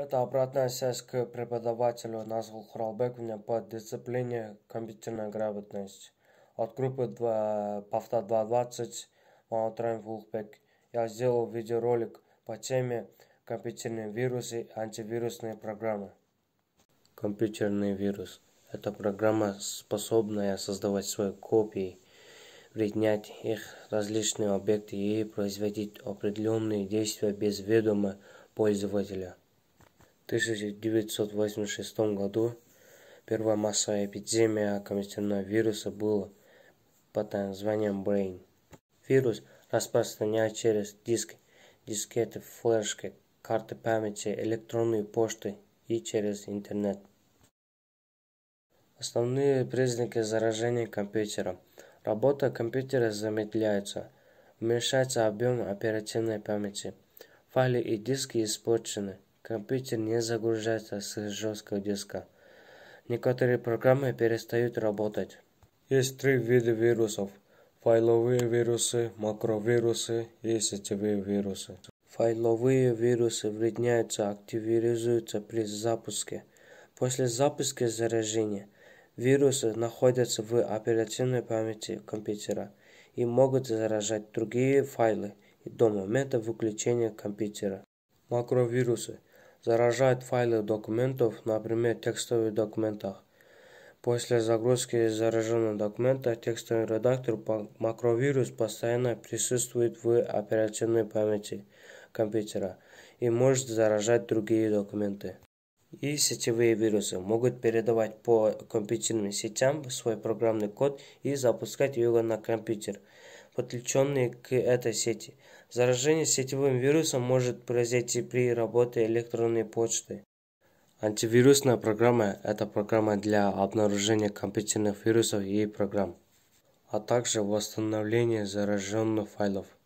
Это обратная связь к преподавателю Назгул меня по дисциплине «Компьютерная грамотность» от группы «Повтор 2.20» Маутраем Вулхбек. Я сделал видеоролик по теме «Компьютерные вирусы и антивирусные программы». Компьютерный вирус – это программа, способная создавать свои копии, принять их различные объекты и производить определенные действия без ведома пользователя – 1986 году первая массовая эпидемия коммунистного вируса была под названием Brain. Вирус распространяется через диск, дискеты, флешки, карты памяти, электронные почты и через интернет. Основные признаки заражения компьютера. Работа компьютера замедляется, уменьшается объем оперативной памяти, файлы и диски испорчены – Компьютер не загружается с жесткого диска. Некоторые программы перестают работать. Есть три вида вирусов. Файловые вирусы, макровирусы и сетевые вирусы. Файловые вирусы вредняются, активизируются при запуске. После запуска заражения вирусы находятся в оперативной памяти компьютера и могут заражать другие файлы до момента выключения компьютера. Макровирусы заражает файлы документов, например, текстовых документах. После загрузки зараженного документа текстовый редактор макровирус постоянно присутствует в оперативной памяти компьютера и может заражать другие документы. И сетевые вирусы могут передавать по компьютерным сетям свой программный код и запускать его на компьютер – подключенные к этой сети. Заражение сетевым вирусом может произойти при работе электронной почты. Антивирусная программа – это программа для обнаружения компьютерных вирусов и программ, а также восстановления зараженных файлов.